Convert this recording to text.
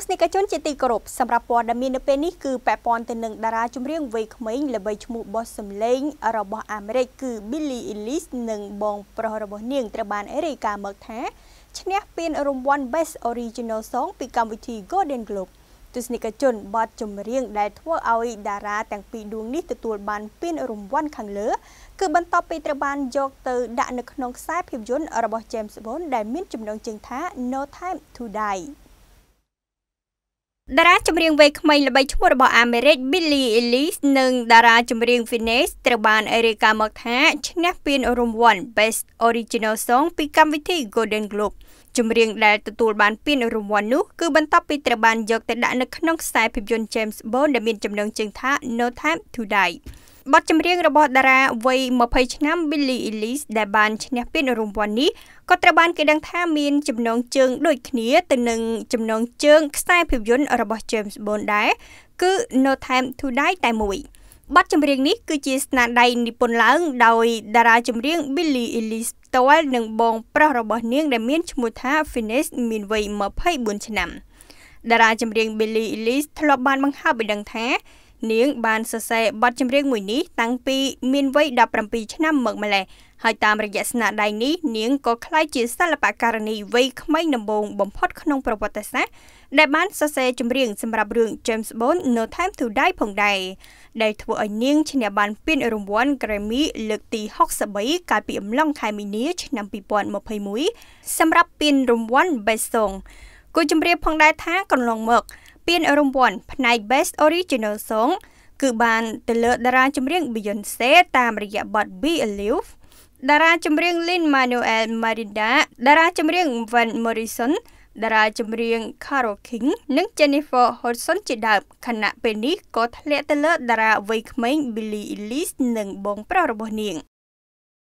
ស្សនិកជនជាទីគោរពសម្រាប់ព័ត៌មាននៅពេលនេះគឺពាក់ព័ន្ធទៅនឹងតារាចម្រៀងវ័យក្មេងល្បីឈ្មោះបោះសំឡេងរបស់អាមេរិកគឺ Billie Eilish និងបងប្រុសរបស់នាងត្រូវបានរាយការណ៍មកថាឈ្នះពានរង្វាន់ Best Original Song ពីកម្មវិធី Golden Globe ទស្សនិកជនបទចម្រៀងដែលធ្វើឲ្យតារាទាំងពីរដួងនេះទទួលបានពានរង្វាន់ខាងលើគឺបន្ទាប់ពីត្រូវបានយកទៅដាក់នៅក្នុងខ្សែភាពយន្តរបស់ James Bond ដែលមានចំណងជើងថា No Time to Die តារាចម្រៀងវ័យក្មេងល្បីឈ្មោះរបស់អាមេរិក Billie Eilish និងតារាចម្រៀង Phoenix ត្រូវបានអេរីកាមកថាឈ្នះពានរង្វាន់ Best Original Song ពីកម្មវិធី Golden Globe ចម្រៀងដែលទទួលបានពានរង្វាន់នោះគឺបន្ទាប់ពីត្រូវបានយកទៅដាក់នៅក្នុងខ្សែភាពយន្ត James Bond ដែលមានចំណងជើងថា No Time to Die បទចម្រៀងរបស់តារាវ័យ20ឆ្នាំ Billie Eilish ដែល បានឈ្នះពានរង្វាន់នេះក៏ត្រូវបានគេដឹងថាមានចំណងជើង ដូចគ្នាទៅនឹងចំណងជើងខ្សែភាពយន្តរបស់ James Bond ដែរគឺ No Time to Die តែមួយ។បទចម្រៀងនេះគឺជាស្នាដៃនិពន្ធឡើង ដោយតារាចម្រៀង Billie Eilish ផ្ទាល់និងបងប្រុសរបស់នាង ដែលមានឈ្មោះថា Phoenix មានវ័យ24ឆ្នាំ តារាចម្រៀង Billie Eilish ធ្លាប់បានបង្ហើបឲ្យដឹងថានាងបានសរសេរបទចម្រៀងមួយនេះតាំងពីមានវ័យ17ឆ្នាំមកម្ល៉េះហើយតាមរយៈស្នាដៃនេះនាងក៏ក្លាយជាសិល្បករនីវ័យក្មេងដំបូងបំផុតក្នុងប្រវត្តិសាស្ត្រដែលបានសរសេរចម្រៀងសម្រាប់រឿង James Bond No Time to Die ផងដែរដែលធ្វើឲ្យនាងឈ្នះបានពានរង្វាន់ Grammy លើកទី63កាលពីអំឡុងខែមីនាឆ្នាំ2021សម្រាប់ពានរង្វាន់ Best Song គូចម្រៀងផងដែរថាកន្លងមកពានរង្វាន់ផ្នែក Best Original Song គឺបានទៅលើ តារា ចម្រៀង Beyonce តាមរយៈបទ Be a Leaf តារាចម្រៀង Lin Manuel Miranda តារាចម្រៀង Van Morrison តារាចម្រៀង Carole King និង Jennifer Hudson ជាដើមខណៈពេលនេះក៏ធ្លាក់ទៅលើ តារាវ័យក្មេង Billie Eilish និងបងប្រុសរបស់នាង